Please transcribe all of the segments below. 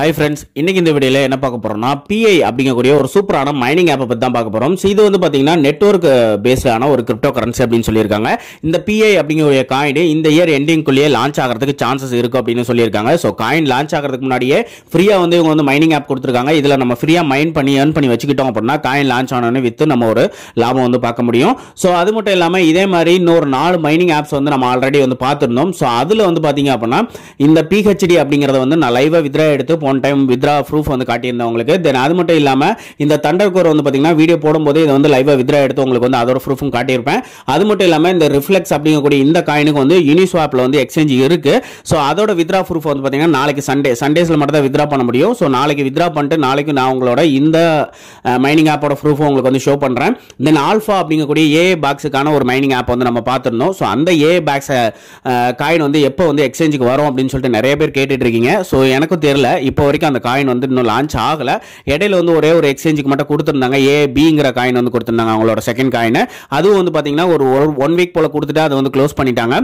hi friends இன்னைக்கு இந்த வீடியோவில் என்ன பார்க்க போகிறோம்னா பிஐ அப்படிங்கக்கூடிய ஒரு சூப்பரான மைனிங் ஆப்பை பற்றி தான் பார்க்க போகிறோம் ஸோ இது வந்து பார்த்தீங்கன்னா நெட்ஒர்க் பேஸ்டான ஒரு கிரிப்டோ கரன்சி அப்படின்னு சொல்லியிருக்காங்க இந்த பிஐ அப்படிங்கக்கூடிய காயின் இந்த இயர் எண்டிங்குள்ளேயே லான்ச் ஆகிறதுக்கு சான்சஸ் இருக்குது அப்படின்னு சொல்லியிருக்காங்க ஸோ காயின் லான்ச் ஆகிறதுக்கு முன்னாடியே ஃப்ரீயாக வந்து இவங்க வந்து மைனிங் ஆப் கொடுத்துருக்காங்க இதில் நம்ம ஃப்ரீயாக மைன் பண்ணி ஏர்ன் பண்ணி வச்சுக்கிட்டோம் அப்படின்னா காயின் லான்ச் ஆனோன்னு வித்து நம்ம ஒரு லாபம் வந்து பார்க்க முடியும் ஸோ அது மட்டும் இல்லாமல் இதே மாதிரி இன்னொரு நாலு மைனிங் ஆப்ஸ் வந்து நம்ம ஆல்ரெடி வந்து பார்த்துருந்தோம் ஸோ அதில் வந்து பார்த்தீங்க அப்படின்னா இந்த பிஹெச்டி அப்படிங்கிறத வந்து நான் லைவாக வித்ரா எடுத்து ஒன் டைம் வித்ரா ப்ரூஃப் வந்து காட்டியிருந்தவங்களுக்கு தென் அது மட்டும் இல்லாமல் இந்த தண்டர் கோர் வந்து பார்த்தீங்கன்னா வீடியோ போடும்போது இதை வந்து லைவாக வித்ரா எடுத்து உங்களுக்கு வந்து அதோட ப்ரூஃபும் காட்டியிருப்பேன் அது மட்டும் இல்லாமல் இந்த ரிஃப்ளெக்ஸ் அப்படிங்கக்கூடிய இந்த காயினுக்கு வந்து யூனிஸ்வாப்பில் வந்து எக்ஸ்சேஞ்ச் இருக்குது ஸோ அதோட வித்ரா ப்ரூஃப் வந்து பார்த்தீங்கன்னா நாளைக்கு சண்டே சண்டேஸில் மட்டும் தான் வித்ரா பண்ண முடியும் ஸோ நாளைக்கு வித்ரா பண்ணிட்டு நாளைக்கு நான் உங்களோட இந்த மைனிங் ஆப்போட ப்ரூஃபும் உங்களுக்கு வந்து ஷோ பண்ணுறேன் தென் ஆல்ஃபா அப்படிங்கக்கூடிய ஏ பாக்ஸுக்கான ஒரு மைனிங் ஆப் வந்து நம்ம பார்த்துருந்தோம் ஸோ அந்த ஏ பாக்ஸ் காயின் வந்து எப்போ வந்து எக்ஸ்சேஞ்சுக்கு வரும் அப்படின்னு சொல்லிட்டு நிறைய பேர் கேட்டுட்டு இருக்கீங்க ஸோ எனக்கும் தெரில இப்போ இப்போ வரைக்கும் அந்த காயின் வந்து இன்னும் லான்ச் ஆகலை இடையில வந்து ஒரே ஒரு எக்ஸ்சேஞ்சுக்கு மட்டும் கொடுத்துருந்தாங்க ஏ பிங்கிற காயின் வந்து கொடுத்துருந்தாங்க அவங்களோட செகண்ட் காயின் அதுவும் வந்து பார்த்தீங்கன்னா ஒரு ஒன் வீக் போல் கொடுத்துட்டு அதை வந்து க்ளோஸ் பண்ணிட்டாங்க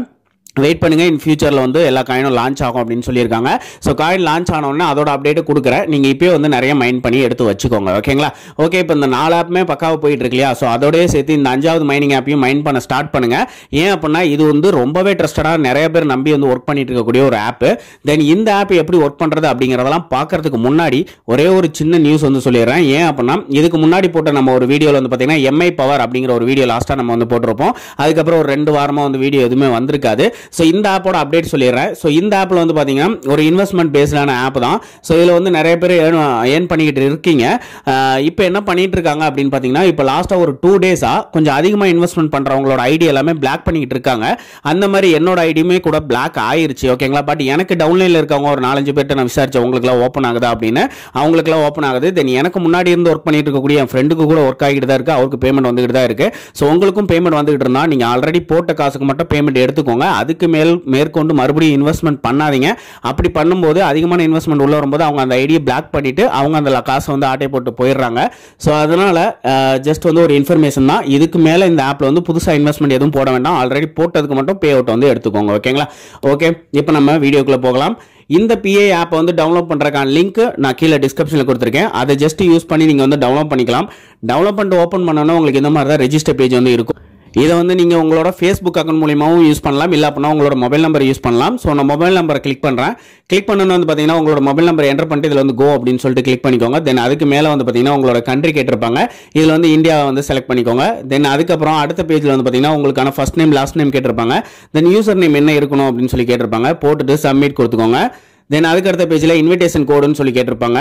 வெயிட் பண்ணுங்கள் இன் ஃபியூச்சரில் வந்து எல்லா காயினும் லான்ச் ஆகும் அப்படின்னு சொல்லியிருக்காங்க ஸோ காயின் லான்ச் ஆனோடனே அதோட அப்டேட்டு கொடுக்குறேன் நீங்கள் இப்போயே வந்து நிறைய மைன் பண்ணி எடுத்து வச்சுக்கோங்க ஓகேங்களா ஓகே இப்போ இந்த நாலு ஆப்புமே பக்காவாக போயிட்டு இருக்கு இல்லையா ஸோ அதோடய சேர்த்து இந்த அஞ்சாவது மைனிங் ஆப்பையும் மைன் பண்ண ஸ்டார்ட் பண்ணுங்கள் ஏன் அப்படின்னா இது வந்து ரொம்பவே ட்ரஸ்டடாக நிறைய பேர் நம்பி வந்து ஒர்க் பண்ணிட்டு இருக்கக்கூடிய ஒரு ஆப்பு தென் இந்த ஆப் எப்படி ஒர்க் பண்ணுறது அப்படிங்கிறதெல்லாம் பார்க்கறதுக்கு முன்னாடி ஒரே ஒரு சின்ன நியூஸ் வந்து சொல்லிடுறேன் ஏன் அப்படின்னா இதுக்கு முன்னாடி போட்ட நம்ம ஒரு வீடியோவில் வந்து பார்த்தீங்கன்னா எம்ஐ பவர் அப்படிங்கிற ஒரு வீடியோ லாஸ்ட்டாக நம்ம வந்து போட்டிருப்போம் அதுக்கப்புறம் ஒரு ரெண்டு வாரமாக வந்து வீடியோ எதுவுமே வந்திருக்காது ஸோ இந்த ஆப்போட அப்டேட் சொல்லிடுறேன் ஸோ இந்த ஆப்பில் வந்து பார்த்தீங்கன்னா ஒரு இன்வெஸ்ட்மெண்ட் பேஸ்டான ஆப் தான் ஸோ இதில் வந்து நிறைய பேர் ஏன் ஏர்ன் பண்ணிக்கிட்டு இருக்கீங்க இப்போ என்ன பண்ணிகிட்டு இருக்காங்க அப்படின்னு பார்த்தீங்கன்னா இப்போ லாஸ்ட்டாக ஒரு டூ டேஸாக கொஞ்சம் அதிகமாக இன்வெஸ்ட்மெண்ட் பண்ணுறவங்களோட ஐடியா எல்லாமே பிளாக் பண்ணிக்கிட்டு இருக்காங்க அந்த மாதிரி என்னோட ஐடியுமே கூட பிளாக் ஆயிருச்சு ஓகேங்களா பட் எனக்கு டவுன்லைனில் இருக்கவங்க ஒரு நாலஞ்சு பேர்ட்ட நான் விசாரிச்சு உங்களுக்குலாம் ஓப்பன் ஆகுதா அப்படின்னு அவங்களுக்குலாம் ஓப்பன் ஆகுது தென் எனக்கு முன்னாடி இருந்து ஒர்க் பண்ணிட்டு இருக்கக்கூடிய என் ஃப்ரெண்டுக்கு கூட ஒர்க் ஆகிட்டு தான் இருக்குது அவருக்கு பேமெண்ட் வந்துகிட்டு தான் இருக்குது ஸோ உங்களுக்கும் பேமெண்ட் வந்துகிட்டு இருந்தால் நீங்கள் ஆல்ரெடி போட்ட காசுக்கு மட்டும் பேமெண்ட் எடுத்துக்கோங்க அதுக்கு அதுக்கு மேல் மேற்கொண்டு மறுபடியும் இன்வெஸ்ட்மெண்ட் பண்ணாதீங்க அப்படி பண்ணும்போது அதிகமான இன்வெஸ்ட்மெண்ட் உள்ளே வரும்போது அவங்க அந்த ஐடியை பிளாக் பண்ணிவிட்டு அவங்க அந்த காசை வந்து ஆட்டை போட்டு போயிடுறாங்க ஸோ அதனால் ஜஸ்ட் வந்து ஒரு இன்ஃபர்மேஷன் தான் இதுக்கு மேலே இந்த ஆப்பில் வந்து புதுசாக இன்வெஸ்ட்மெண்ட் எதுவும் போட வேண்டாம் ஆல்ரெடி போட்டதுக்கு மட்டும் பே அவுட் வந்து எடுத்துக்கோங்க ஓகேங்களா ஓகே இப்போ நம்ம வீடியோக்குள்ளே போகலாம் இந்த பிஏ ஆப்பை வந்து டவுன்லோட் பண்ணுறக்கான லிங்க் நான் கீழே டிஸ்கிரிப்ஷனில் கொடுத்துருக்கேன் அதை ஜஸ்ட் யூஸ் பண்ணி நீங்கள் வந்து டவுன்லோட் பண்ணிக்கலாம் டவுன்லோட் பண்ணிட்டு ஓப்பன் பண்ணோன்னா உங்களுக்கு இந்த மாதிரி தான் ரெஜிஸ்டர் பேஜ் வந்து இருக்கும் இதை வந்து நீங்கள் உங்களோட ஃபேஸ்புக் அக்கௌண்ட் மூலியமாகவும் யூஸ் பண்ணலாம் இல்லை அப்படின்னா உங்களோட மொபைல் நம்பர் யூஸ் பண்ணலாம் ஸோ நான் மொபைல் நம்பரை கிளிக் பண்ணுறேன் கிளிக் பண்ணணும்னு வந்து பார்த்தீங்கன்னா உங்களோட மொபைல் நம்பர் என்டர் பண்ணிட்டு இதில் வந்து கோ அப்படின்னு சொல்லிட்டு கிளிக் பண்ணிக்கோங்க தென் அதுக்கு மேலே வந்து பார்த்தீங்கன்னா உங்களோட கண்ட்ரி கேட்டிருப்பாங்க இதில் வந்து இந்தியாவை வந்து செலக்ட் பண்ணிக்கோங்க தென் அதுக்கப்புறம் அடுத்த பேஜில் வந்து பார்த்தீங்கன்னா உங்களுக்கான ஃபஸ்ட் நேம் லாஸ்ட் நேம் கேட்டிருப்பாங்க தென் யூசர் நேம் என்ன இருக்கணும் அப்படின்னு சொல்லி கேட்டிருப்பாங்க போட்டுட்டு சப்மிட் கொடுத்துக்கோங்க தென் அதுக்கடுத்த பேஜில் இன்விடேஷன் கோடுன்னு சொல்லி கேட்டிருப்பாங்க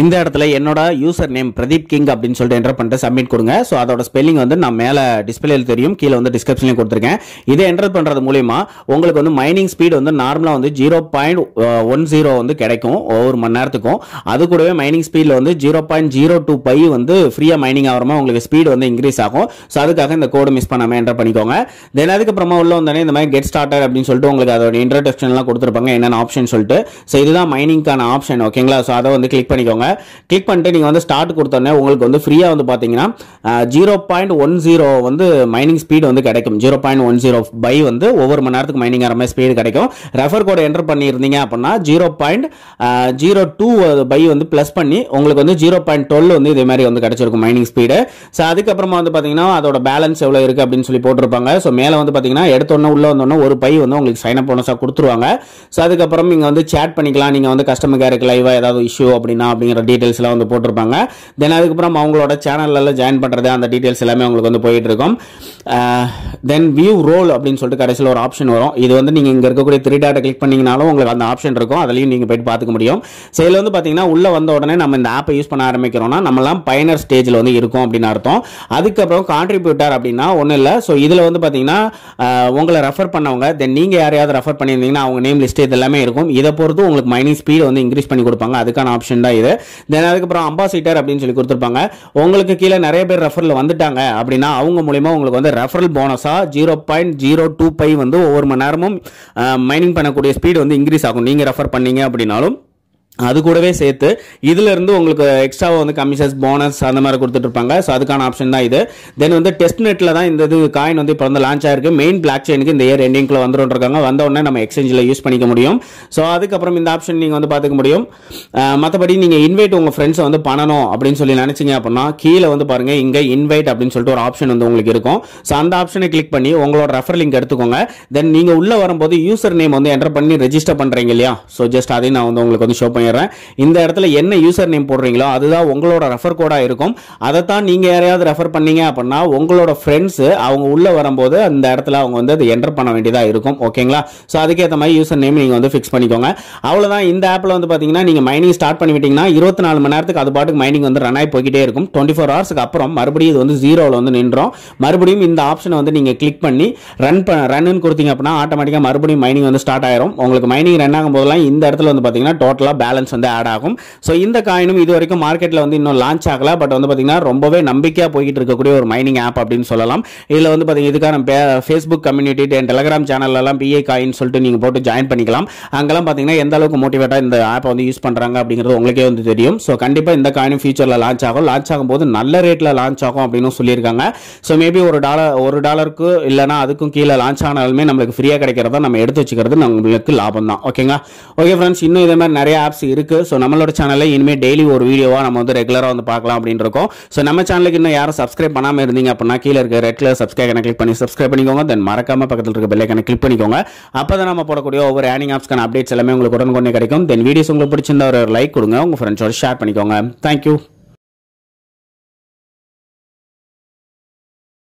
இந்த இடத்துல என்னோட யூசர் நேம் பிரதீப் கிங் அப்படின்னு சொல்லிட்டு என்டர் பண்ணிட்டு சப்மிட் கொடுங்க ஸோ அதோட ஸ்பெல்லிங் வந்து நான் மேலே டிஸ்பிளேல தெரியும் கீழே வந்து டிஸ்கிரிப்ஷன்லையும் கொடுத்துருக்கேன் இதை என்டர் பண்ணுறது மூலியமா உங்களுக்கு வந்து மைனிங் ஸ்பீடு வந்து நார்மலாக வந்து ஜீரோ பாயிண்ட் ஒன் ஜீரோ வந்து கிடைக்கும் ஒவ்வொரு மணி நேரத்துக்கும் அது கூடவே மைனிங் ஸ்பீடில் வந்து zero point zero two Pi வந்து ஃப்ரீயாக மைனிங் ஆகிறமா உங்களுக்கு ஸ்பீடு வந்து இன்க்ரீஸ் ஆகும் ஸோ அதுக்காக இந்த கோடு மிஸ் பண்ணாமல் என்டர் பண்ணிக்கோங்க தென் அதுக்கப்புறமா உள்ள வந்தோடனே இந்த மாதிரி கெட் ஸ்டார்டர் அப்படின்னு சொல்லிட்டு உங்களுக்கு அதோட இன்ட்ரடக்ஷன்லாம் கொடுத்துருப்பாங்க என்னென்ன ஆப்ஷன் சொல்லிட்டு ஸோ இதுதான் மைனிங்க்கான ஆப்ஷன் ஓகேங்களா ஸோ அதை வந்து கிளிக் பண்ணிக்கோங்க கிளிக் பண்ணிட்டு நீங்கள் வந்து ஸ்டார்ட் கொடுத்தோன்னே உங்களுக்கு வந்து ஃப்ரீயாக வந்து பார்த்தீங்கன்னா ஜீரோ பாயிண்ட் ஒன் ஜீரோ வந்து மைனிங் ஸ்பீடு வந்து கிடைக்கும் zero point one zero Pi வந்து ஒவ்வொரு மணி நேரத்துக்கு மைனிங் ஆகிற மாதிரி ஸ்பீடு கிடைக்கும் ரெஃபர் கோடு என்டர் பண்ணியிருந்தீங்க அப்படின்னா zero point zero two Pi வந்து ப்ளஸ் பண்ணி உங்களுக்கு வந்து ஜீரோ பாயிண்ட் டுவெல் வந்து இதே மாதிரி வந்து கிடச்சிருக்கும் மைனிங் ஸ்பீடு ஸோ அதுக்கப்புறமா வந்து பார்த்தீங்கன்னா அதோட பேலன்ஸ் எவ்வளோ இருக்குது அப்படின்னு சொல்லி போட்டிருப்பாங்க ஸோ மேலே வந்து பார்த்தீங்கன்னா எடுத்தோன்னே உள்ளே வந்தோன்னே ஒரு பை வந்து உங்களுக்கு சைன் அப் போனஸாக கொடுத்துருவாங்க ஸோ அதுக்கப்புறம் இங்கே வந்து சேட் ஆட் பண்ணிக்கலாம் நீங்கள் வந்து கஸ்டமர் கேருக்கு லைவாக ஏதாவது இஷ்யூ அப்படின்னா அப்படிங்கிற டீட்டெயில்ஸ்லாம் வந்து போட்டிருப்பாங்க தென் அதுக்கப்புறம் அவங்களோட சேனலில் ஜாயின் பண்ணுறது அந்த டீட்டெயில்ஸ் எல்லாமே உங்களுக்கு வந்து இருக்கும் தென் வியூ ரோல் அப்படின்னு சொல்லிட்டு கடைசியில் ஒரு ஆப்ஷன் வரும் இது வந்து நீங்கள் இங்கே இருக்கக்கூடிய த்ரீ டாட்டை கிளிக் பண்ணிங்கனாலும் உங்களுக்கு அந்த ஆப்ஷன் இருக்கும் அதுலேயும் நீங்கள் போயிட்டு பார்த்துக்க முடியும் ஸோ வந்து பார்த்தீங்கன்னா உள்ளே வந்த உடனே நம்ம இந்த ஆப்பை யூஸ் பண்ண ஆரம்பிக்கிறோம்னா நம்மலாம் பயனர் ஸ்டேஜில் வந்து இருக்கும் அப்படின்னு அர்த்தம் அதுக்கப்புறம் கான்ட்ரிபியூட்டர் அப்படின்னா ஒன்றும் இல்லை ஸோ இதில் வந்து பார்த்தீங்கன்னா உங்களை ரெஃபர் பண்ணவங்க தென் நீங்கள் யாரையாவது ரெஃபர் பண்ணியிருந்தீங்கன்னா அவங்க நேம் லிஸ்ட் இதெல்லாமே இருக்கும் இதை பொறுத்து கொடுத்து உங்களுக்கு மைனிங் ஸ்பீடு வந்து இன்க்ரீஸ் பண்ணி கொடுப்பாங்க அதுக்கான ஆப்ஷன் தான் இது தென் அதுக்கப்புறம் அம்பாசிட்டர் அப்படின்னு சொல்லி கொடுத்துருப்பாங்க உங்களுக்கு கீழே நிறைய பேர் ரெஃபரில் வந்துட்டாங்க அப்படின்னா அவங்க மூலயமா உங்களுக்கு வந்து ரெஃபரல் போனஸாக zero point zero two five வந்து ஒவ்வொரு மணி நேரமும் மைனிங் பண்ணக்கூடிய ஸ்பீடு வந்து இன்க்ரீஸ் ஆகும் நீங்கள் ரெஃபர் பண்ணீங்க அப்படின்னாலும் அது கூடவே சேர்த்து இருந்து உங்களுக்கு எக்ஸ்ட்ராவாக வந்து கமிஷன்ஸ் போனஸ் அந்த மாதிரி கொடுத்துட்ருப்பாங்க ஸோ அதுக்கான ஆப்ஷன் தான் இது தென் வந்து டெஸ்ட் நெட்டில் தான் இந்த இது காயின் வந்து இப்போ வந்து லான்ச் ஆயிருக்கு மெயின் பிளாக் செயினுக்கு இந்த இயர் எண்டிங்குள்ள இருக்காங்க வந்த உடனே நம்ம எக்ஸ்சேஞ்சில் யூஸ் பண்ணிக்க முடியும் ஸோ அதுக்கப்புறம் இந்த ஆப்ஷன் நீங்கள் வந்து பார்த்துக்க முடியும் மற்றபடி நீங்கள் இன்வைட் உங்கள் ஃப்ரெண்ட்ஸை வந்து பண்ணணும் அப்படின்னு சொல்லி நினச்சிங்க அப்படின்னா கீழே வந்து பாருங்கள் இங்கே இன்வைட் அப்படின்னு சொல்லிட்டு ஒரு ஆப்ஷன் வந்து உங்களுக்கு இருக்கும் ஸோ அந்த ஆப்ஷனை கிளிக் பண்ணி உங்களோட ரெஃபர் லிங்க் எடுத்துக்கோங்க தென் நீங்கள் உள்ளே வரும்போது யூசர் நேம் வந்து என்டர் பண்ணி ரெஜிஸ்டர் பண்ணுறீங்க இல்லையா ஸோ ஜஸ்ட் அதையும் நான் வந்து உங்களுக்கு வந்து ஷோ பண்ணி பண்ணிடுறேன் இந்த இடத்துல என்ன யூசர் நேம் போடுறீங்களோ அதுதான் உங்களோட ரெஃபர் கோடாக இருக்கும் அதை தான் நீங்கள் யாரையாவது ரெஃபர் பண்ணீங்க அப்படின்னா உங்களோட ஃப்ரெண்ட்ஸு அவங்க உள்ளே வரும்போது அந்த இடத்துல அவங்க வந்து அதை என்டர் பண்ண வேண்டியதாக இருக்கும் ஓகேங்களா ஸோ அதுக்கேற்ற மாதிரி யூசர் நேம் நீங்கள் வந்து ஃபிக்ஸ் பண்ணிக்கோங்க அவ்வளோதான் இந்த ஆப்பில் வந்து பார்த்தீங்கன்னா நீங்கள் மைனிங் ஸ்டார்ட் பண்ணி விட்டிங்கன்னா இருபத்தி நாலு மணி நேரத்துக்கு அது பாட்டுக்கு மைனிங் வந்து ரன் ஆகி போய்கிட்டே இருக்கும் டுவெண்ட்டி ஃபோர் ஹவர்ஸ்க்கு அப்புறம் மறுபடியும் இது வந்து ஜீரோவில் வந்து நின்றோம் மறுபடியும் இந்த ஆப்ஷனை வந்து நீங்கள் கிளிக் பண்ணி ரன் பண்ண ரன்னு கொடுத்தீங்க அப்படின்னா ஆட்டோமேட்டிக்காக மறுபடியும் மைனிங் வந்து ஸ்டார்ட் ஆயிரும் உங்களுக்கு மைனிங் ரன் ஆகும் போதெல்லாம் இந்த இடத்துல வந்து பார்த்தீங்கன்னா டோட்டலாக பேலன்ஸ் பேலன்ஸ் வந்து ஆட் ஆகும் ஸோ இந்த காயினும் இது வரைக்கும் மார்க்கெட்டில் வந்து இன்னும் லான்ச் ஆகல பட் வந்து பார்த்தீங்கன்னா ரொம்பவே நம்பிக்கையாக போய்கிட்டு இருக்கக்கூடிய ஒரு மைனிங் ஆப் அப்படின்னு சொல்லலாம் இதில் வந்து பார்த்தீங்கன்னா இதுக்கான ஃபேஸ்புக் கம்யூனிட்டி அண்ட் டெலகிராம் சேனல்லாம் பிஏ காயின் சொல்லிட்டு நீங்கள் போட்டு ஜாயின் பண்ணிக்கலாம் அங்கெல்லாம் பார்த்தீங்கன்னா எந்த அளவுக்கு மோட்டிவேட்டாக இந்த ஆப்பை வந்து யூஸ் பண்ணுறாங்க அப்படிங்கிறது உங்களுக்கே வந்து தெரியும் ஸோ கண்டிப்பாக இந்த காயினும் ஃபியூச்சரில் லான்ச் ஆகும் லான்ச் ஆகும்போது நல்ல ரேட்டில் லான்ச் ஆகும் அப்படின்னு சொல்லியிருக்காங்க ஸோ மேபி ஒரு டாலர் ஒரு டாலருக்கு இல்லைனா அதுக்கும் கீழே லான்ச் ஆனாலுமே நம்மளுக்கு ஃப்ரீயாக கிடைக்கிறதா நம்ம எடுத்து வச்சுக்கிறது நம்மளுக்கு லாபம் தான் ஓகேங்களா ஓகே ஃப்ரெண்ட்ஸ் இன்னும் இதே மாதிரி நிறைய ஆப்ஸ் இருக்குது ஸோ நம்மளோட சேனலில் இனிமேல் டெய்லி ஒரு வீடியோவாக நம்ம வந்து ரெகுலராக வந்து பார்க்கலாம் அப்படின்னு இருக்கோம் ஸோ நம்ம சேனலுக்கு இன்னும் யாரும் சப்ஸ்கிரைப் பண்ணாமல் இருந்தீங்க அப்படின்னா கீழே இருக்க ரெட் கலர் சப்ஸ்கிரைப் கிளிக் பண்ணி சப்ஸ்கிரைப் பண்ணிக்கோங்க தென் மறக்காமல் பக்கத்தில் இருக்க கணக்கு கிளிக் பண்ணிக்கோங்க அப்போ தான் நம்ம போடக்கூடிய ஒவ்வொரு ஆனிங் ஆப்ஸ்க்கான அப்டேட்ஸ் எல்லாமே உங்களுக்கு உடனே கிடைக்கும் தென் வீடியோஸ் உங்களுக்கு பிடிச்சிருந்தா ஒரு லைக் கொடுங்க உங்கள் ஃப்ரெண்ட்ஸோட ஷேர் பண்ணிக்கோங்க தேங்க்யூ